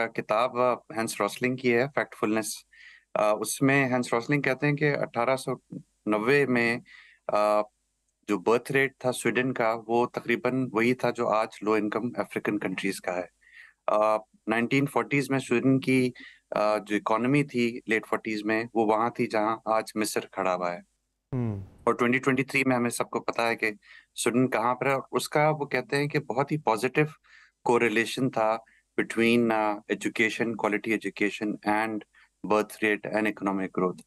किताब हैंस रॉसलिंग की है फैक्टफुलनेस उसमें हैंस रॉसलिंग कहते हैं कि 1890 में जो बर्थ रेट था स्वीडन का वो तकरीबन वही था जो आज लो इनकम अफ्रीकन कंट्रीज का है नाइनटीन फोर्टीज में स्वीडन की जो इकोनॉमी थी लेट फोर्टीज में वो वहां थी जहां आज मिस्र खड़ा हुआ है हम्म। और 2023 में हमें सबको पता है कि स्वीडन कहाँ पर है उसका वो कहते हैं कि बहुत ही पॉजिटिव कोरिलेशन था between uh, education, quality education, and birth rate and economic growth.